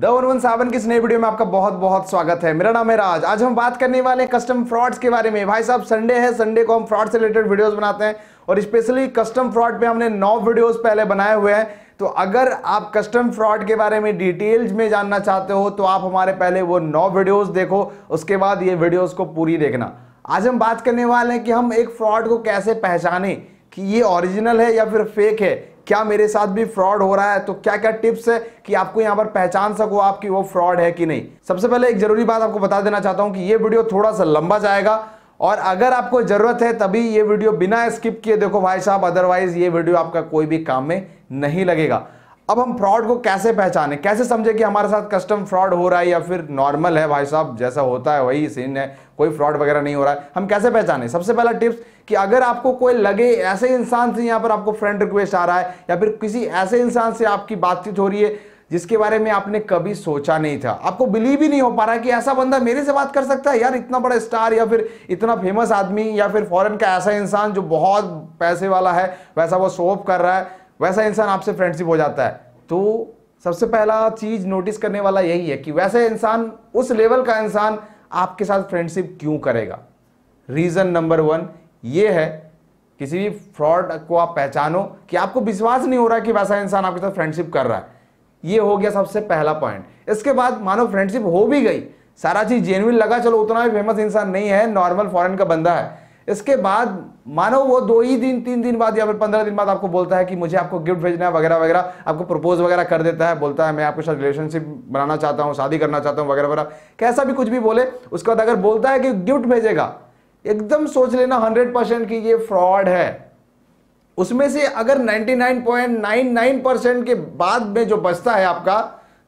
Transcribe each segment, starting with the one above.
the one सावन की इस video में आपका बहुत बहुत स्वागत है मेरा नाम है राज आज हम बात करने वाले हैं कस्टम फ्रॉड्स के बारे में भाई साहब संडे है संडे को हम फ्रॉड से रिलेटेड वीडियोस बनाते हैं और स्पेशली कस्टम फ्रॉड पे हमने नौ वीडियोस पहले बनाए हुए हैं तो अगर आप कस्टम फ्रॉड के बारे में डिटेल्स में जानना चाहते हो तो आप हमारे पहले वो नौ वीडियोज़ देखो उसके बाद ये वीडियोज़ को पूरी देखना आज हम बात करने वाले हैं कि हम एक फ्रॉड को कैसे पहचाने कि ये ओरिजिनल है या फिर फेक है क्या मेरे साथ भी फ्रॉड हो रहा है तो क्या क्या टिप्स है कि आपको यहाँ पर पहचान सको आपकी वो फ्रॉड है कि नहीं सबसे पहले एक जरूरी बात आपको बता देना चाहता हूँ कि ये वीडियो थोड़ा सा लंबा जाएगा और अगर आपको ज़रूरत है तभी ये वीडियो बिना स्किप किए देखो भाई साहब अदरवाइज ये वीडियो आपका कोई भी काम में नहीं लगेगा अब हम फ्रॉड को कैसे पहचाने कैसे समझे कि हमारे साथ कस्टम फ्रॉड हो रहा है या फिर नॉर्मल है भाई साहब जैसा होता है वही सीन है कोई फ्रॉड वगैरह नहीं हो रहा है हम कैसे पहचाने सबसे पहला टिप्स कि अगर आपको कोई लगे ऐसे इंसान से यहाँ पर आपको फ्रेंड रिक्वेस्ट आ रहा है या फिर किसी ऐसे इंसान से आपकी बातचीत हो रही है जिसके बारे में आपने कभी सोचा नहीं था आपको बिलीव ही नहीं हो पा रहा कि ऐसा बंदा मेरे से बात कर सकता है यार इतना बड़ा स्टार या फिर इतना फेमस आदमी या फिर फॉरेन का ऐसा इंसान जो बहुत पैसे वाला है वैसा वो सोप कर रहा है वैसा इंसान आपसे फ्रेंडशिप हो जाता है तो सबसे पहला चीज़ नोटिस करने वाला यही है कि वैसे इंसान उस लेवल का इंसान आपके साथ फ्रेंडशिप क्यों करेगा रीज़न नंबर वन ये है किसी भी फ्रॉड को आप पहचानो कि आपको विश्वास नहीं हो रहा कि वैसा इंसान आपके साथ फ्रेंडशिप कर रहा है ये हो गया सबसे पहला पॉइंट इसके बाद मानो फ्रेंडशिप हो भी गई सारा चीज़ जेन्यून लगा चलो उतना भी फेमस इंसान नहीं है नॉर्मल फॉरेन का बंदा है इसके बाद मानो वो दो ही दिन तीन दिन बाद या फिर पंद्रह दिन बाद आपको बोलता है कि मुझे आपको गिफ्ट भेजना है वगैरह वगैरह आपको प्रपोज वगैरह कर देता है बोलता है मैं आपके साथ रिलेशनशिप बनाना चाहता हूँ शादी करना चाहता हूँ वगैरह वगैरह कैसा भी कुछ भी बोले उसके बाद अगर बोलता है कि गिफ्ट भेजेगा एकदम सोच लेना हंड्रेड परसेंट कि ये फ्रॉड है उसमें से अगर 99.99 परसेंट के बाद में जो बचता है आपका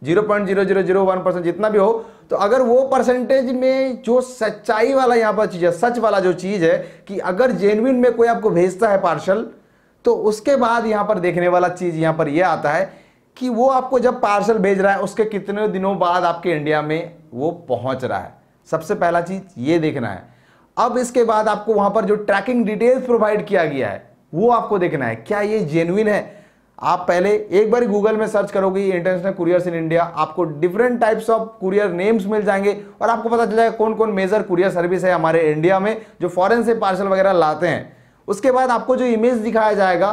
zero point zero zero zero one percent जितना भी हो तो अगर वो परसेंटेज में जो सच्चाई वाला यहाँ पर चीज़ है सच वाला जो चीज़ है कि अगर जेनविन में कोई आपको भेजता है पार्सल तो उसके बाद यहाँ पर देखने वाला चीज़ यहाँ पर यह आता है कि वो आपको जब पार्सल भेज रहा है उसके कितने दिनों बाद आपके इंडिया में वो पहुंच रहा है सबसे पहला चीज़ ये देखना है अब इसके बाद आपको वहां पर जो ट्रैकिंग डिटेल्स प्रोवाइड किया गया है वो आपको देखना है क्या ये जेनुइन है आप पहले एक बार गूगल में सर्च करोगे इंटरनेशनल कुरियर्स इन इंडिया आपको different types of courier names मिल जाएंगे और आपको पता चल जाएगा कौन कौन मेजर कुरियर सर्विस है हमारे इंडिया में जो फॉरेन से पार्सल वगैरह लाते हैं उसके बाद आपको जो इमेज दिखाया जाएगा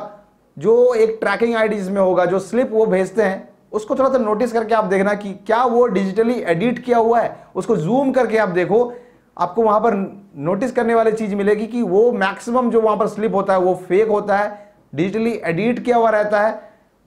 जो एक ट्रैकिंग आई डी होगा जो स्लिप वो भेजते हैं उसको थोड़ा सा नोटिस करके आप देखना कि क्या वो डिजिटली एडिट किया हुआ है उसको जूम करके आप देखो आपको वहां पर नोटिस करने वाली चीज़ मिलेगी कि वो मैक्सिमम जो वहां पर स्लिप होता है वो फेक होता है डिजिटली एडिट किया हुआ रहता है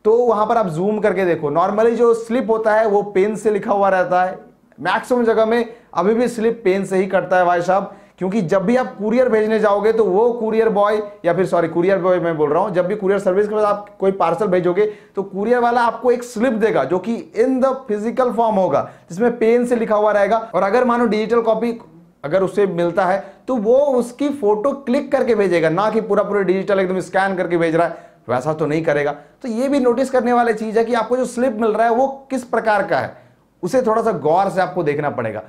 तो वहां पर आप जूम करके देखो नॉर्मली जो स्लिप होता है वो पेन से लिखा हुआ रहता है मैक्सिमम जगह में अभी भी स्लिप पेन से ही करता है भाई साहब क्योंकि जब भी आप कुरियर भेजने जाओगे तो वो कुरियर बॉय या फिर सॉरी कुरियर बॉय मैं बोल रहा हूँ जब भी कुरियर सर्विस के बाद आप कोई पार्सल भेजोगे तो कुरियर वाला आपको एक स्लिप देगा जो कि इन द फिजिकल फॉर्म होगा जिसमें पेन से लिखा हुआ रहेगा और अगर मानो डिजिटल कॉपी अगर उसे मिलता है तो वो उसकी फोटो क्लिक करके भेजेगा ना कि पूरा पूरा डिजिटल एकदम स्कैन करके भेज रहा है वैसा तो नहीं करेगा तो ये भी नोटिस करने वाली चीज़ है कि आपको जो स्लिप मिल रहा है वो किस प्रकार का है उसे थोड़ा सा गौर से आपको देखना पड़ेगा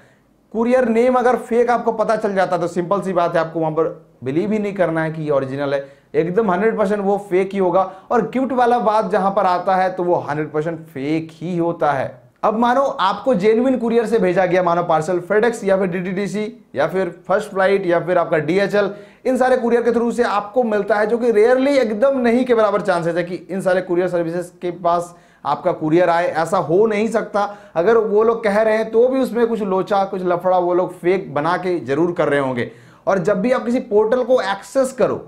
कुरियर नेम अगर फेक आपको पता चल जाता तो सिंपल सी बात है आपको वहां पर बिलीव ही नहीं करना है कि ये ओरिजिनल है एकदम 100 परसेंट वो फेक ही होगा और गिफ्ट वाला बात जहां पर आता है तो वो 100 परसेंट फेक ही होता है अब मानो आपको जेनविन कुरियर से भेजा गया मानो पार्सल फेडेक्स या फिर डीटीडीसी या फिर फर्स्ट फ्लाइट या फिर आपका डीएचएल इन सारे कुरियर के थ्रू से आपको मिलता है जो कि रेयरली एकदम नहीं के बराबर चांसेस है कि इन सारे कुरियर सर्विसेज के पास आपका कुरियर आए ऐसा हो नहीं सकता अगर वो लोग कह रहे हैं तो भी उसमें कुछ लोचा कुछ लफड़ा वो लोग फेक बना के जरूर कर रहे होंगे और जब भी आप किसी पोर्टल को एक्सेस करो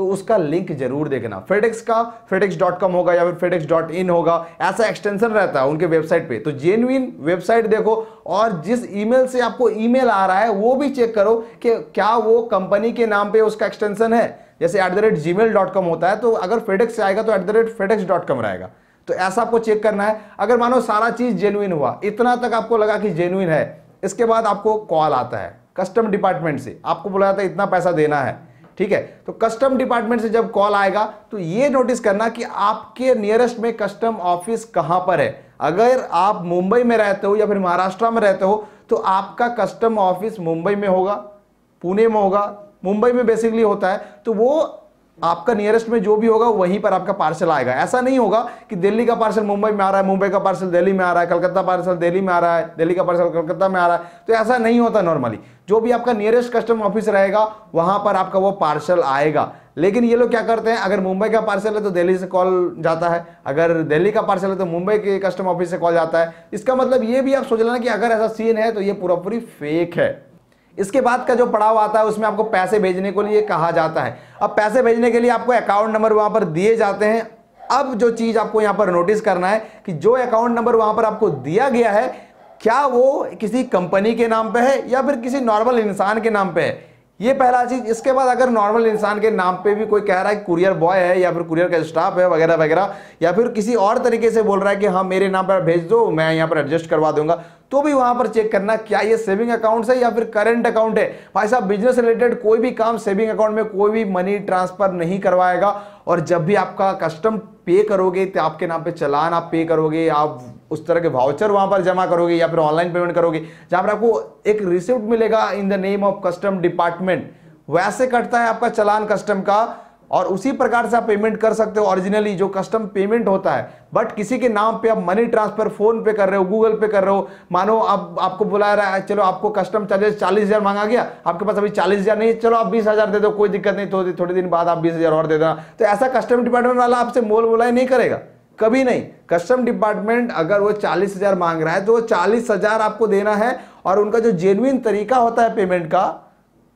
तो उसका लिंक जरूर देखना फेडेक्स का फेडेक्स होगा या फिर फेडेक्स होगा ऐसा एक्सटेंशन रहता है उनके वेबसाइट पे तो जेन्युइन वेबसाइट देखो और जिस ईमेल से आपको ईमेल आ रहा है वो भी चेक करो कि क्या वो कंपनी के नाम पे उसका एक्सटेंशन है जैसे एट द रेट जी होता है तो अगर फेडेक्स से आएगा तो एट द रेट फेडेक्स रहेगा तो ऐसा आपको चेक करना है अगर मानो सारा चीज जेन्युइन हुआ इतना तक आपको लगा कि जेन्युइन है इसके बाद आपको कॉल आता है कस्टम डिपार्टमेंट से आपको बोला जाता है इतना पैसा देना है ठीक है तो कस्टम डिपार्टमेंट से जब कॉल आएगा तो ये नोटिस करना कि आपके नियरेस्ट में कस्टम ऑफिस कहां पर है अगर आप मुंबई में रहते हो या फिर महाराष्ट्र में रहते हो तो आपका कस्टम ऑफिस मुंबई में होगा पुणे में होगा मुंबई में बेसिकली होता है तो वो आपका नियरेस्ट में जो भी होगा वहीं पर आपका पार्सल आएगा ऐसा नहीं होगा कि दिल्ली का पार्सल मुंबई में आ रहा है मुंबई का पार्सल दिल्ली में आ रहा है कलकत्ता पार्सल दिल्ली में आ रहा है दिल्ली का पार्सल कलकत्ता में आ रहा है तो ऐसा नहीं होता नॉर्मली जो भी आपका नियरेस्ट कस्टम ऑफिस रहेगा वहां पर आपका वो पार्सल आएगा लेकिन ये लोग क्या करते हैं अगर मुंबई का पार्सल है तो दिल्ली से कॉल जाता है अगर दिल्ली का पार्सल है तो मुंबई के कस्टम ऑफिस से कॉल जाता है इसका मतलब ये भी आप सोच लेना कि अगर ऐसा सीन है तो ये पूरा पूरी फेक है इसके बाद का जो पड़ाव आता है उसमें आपको पैसे भेजने के लिए कहा जाता है अब पैसे भेजने के लिए आपको अकाउंट नंबर वहां पर दिए जाते हैं अब जो चीज़ आपको यहां पर नोटिस करना है कि जो अकाउंट नंबर वहां पर आपको दिया गया है क्या वो किसी कंपनी के नाम पे है या फिर किसी नॉर्मल इंसान के नाम पे है ये पहला चीज इसके बाद अगर नॉर्मल इंसान के नाम पे भी कोई कह रहा है कुरियर बॉय है या फिर कुरियर का स्टाफ है वगैरह वगैरह या फिर किसी और तरीके से बोल रहा है कि हाँ मेरे नाम पर भेज दो मैं यहाँ पर एडजस्ट करवा दूंगा तो भी वहां पर चेक करना क्या ये सेविंग अकाउंट है या फिर करंट अकाउंट है भाई साहब बिजनेस रिलेटेड कोई भी काम सेविंग अकाउंट में कोई भी मनी ट्रांसफर नहीं करवाएगा और जब भी आपका कस्टम पे करोगे तो आपके नाम पे चलान आप पे करोगे आप उस तरह के वाउचर वहां पर जमा करोगे या फिर ऑनलाइन पेमेंट करोगे जहां पर आपको एक रिसिप्ट मिलेगा in the name of custom department वैसे कटता है आपका चलान कस्टम का और उसी प्रकार से आप पेमेंट कर सकते हो ओरिजिनली जो कस्टम पेमेंट होता है बट किसी के नाम पे आप मनी ट्रांसफर फोन पे कर रहे हो गूगल पे कर रहे हो मानो आप आपको बुला रहा है चलो आपको कस्टम चार्जेस चालीस हजार मांगा गया आपके पास अभी चालीस हजार नहीं चलो आप बीस हजार दे दो कोई दिक्कत नहीं थोड़ी तो थोड़े दिन बाद आप बीस हजार और दे देना तो ऐसा कस्टम डिपार्टमेंट वाला आपसे मोल बुलाई नहीं करेगा कभी नहीं कस्टम डिपार्टमेंट अगर वो चालीस हजार मांग रहा है तो वो चालीस हजार आपको देना है और उनका जो जेनुइन तरीका होता है पेमेंट का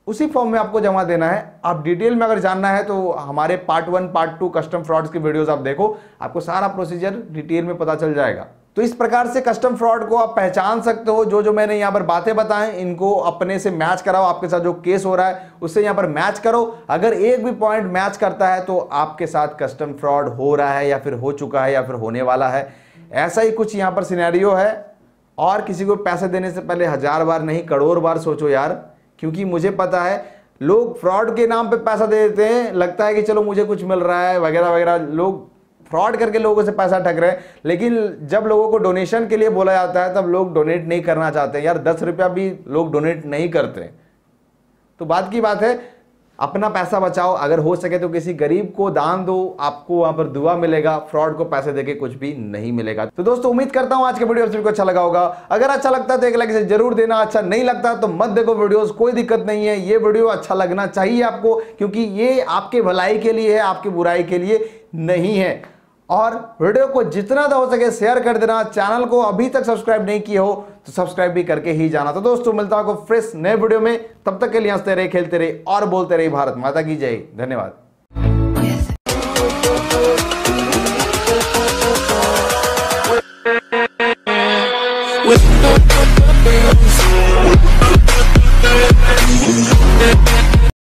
उसी फॉर्म में आपको जमा देना है आप डिटेल में अगर जानना है तो हमारे part one part two custom frauds की वीडियोस आप देखो आपको सारा प्रोसीजर डिटेल में पता चल जाएगा तो इस प्रकार से कस्टम फ्रॉड को आप पहचान सकते हो जो जो मैंने यहाँ पर बातें बताएं इनको अपने से मैच कराओ आपके साथ जो केस हो रहा है उससे यहाँ पर मैच करो अगर एक भी पॉइंट मैच करता है तो आपके साथ कस्टम फ्रॉड हो रहा है या फिर हो चुका है या फिर होने वाला है ऐसा ही कुछ यहाँ पर सिनेरियो है और किसी को पैसे देने से पहले हज़ार बार नहीं करोड़ बार सोचो यार क्योंकि मुझे पता है लोग फ्रॉड के नाम पे पैसा दे देते हैं लगता है कि चलो मुझे कुछ मिल रहा है वगैरह वगैरह लोग फ्रॉड करके लोगों से पैसा ठग रहे हैं लेकिन जब लोगों को डोनेशन के लिए बोला जाता है तब लोग डोनेट नहीं करना चाहते यार दस रुपया भी लोग डोनेट नहीं करते तो बात की बात है अपना पैसा बचाओ अगर हो सके तो किसी गरीब को दान दो आपको वहां पर दुआ मिलेगा फ्रॉड को पैसे देके कुछ भी नहीं मिलेगा तो दोस्तों उम्मीद करता हूं आज के वीडियो को अच्छा लगा होगा अगर अच्छा लगता है तो एक लाइक से जरूर देना अच्छा नहीं लगता तो मत देखो वीडियोस कोई दिक्कत नहीं है ये वीडियो अच्छा लगना चाहिए आपको क्योंकि ये आपके भलाई के लिए है आपकी बुराई के लिए नहीं है और वीडियो को जितना हो सके शेयर कर देना चैनल को अभी तक सब्सक्राइब नहीं किया हो तो सब्सक्राइब भी करके ही जाना तो दोस्तों मिलता आपको फ्रेश नए वीडियो में तब तक के लिए हंसते रहे खेलते रहे और बोलते रहे भारत माता की जय धन्यवाद